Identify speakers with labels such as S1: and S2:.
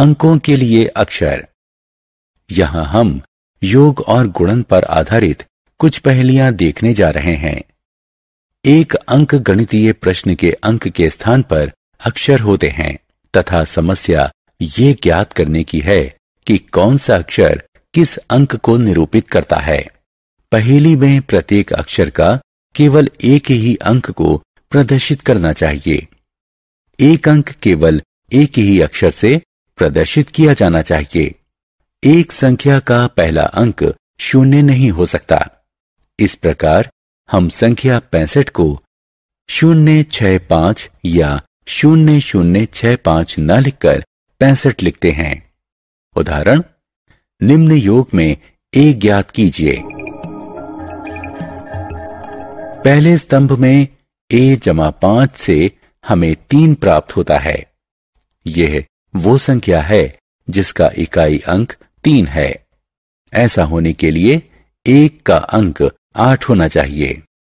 S1: अंकों के लिए अक्षर यहां हम योग और गुणन पर आधारित कुछ पहलियां देखने जा रहे हैं एक अंक गणितीय प्रश्न के अंक के स्थान पर अक्षर होते हैं तथा समस्या ये ज्ञात करने की है कि कौन सा अक्षर किस अंक को निरूपित करता है पहेली में प्रत्येक अक्षर का केवल एक ही अंक को प्रदर्शित करना चाहिए एक अंक केवल एक ही अक्षर से प्रदर्शित किया जाना चाहिए एक संख्या का पहला अंक शून्य नहीं हो सकता इस प्रकार हम संख्या पैंसठ को शून्य छह पांच या शून्य शून्य छह पांच न लिखकर पैंसठ लिखते हैं उदाहरण निम्न योग में एक ज्ञात कीजिए पहले स्तंभ में ए जमा पांच से हमें तीन प्राप्त होता है यह वो संख्या है जिसका इकाई अंक तीन है ऐसा होने के लिए एक का अंक आठ होना चाहिए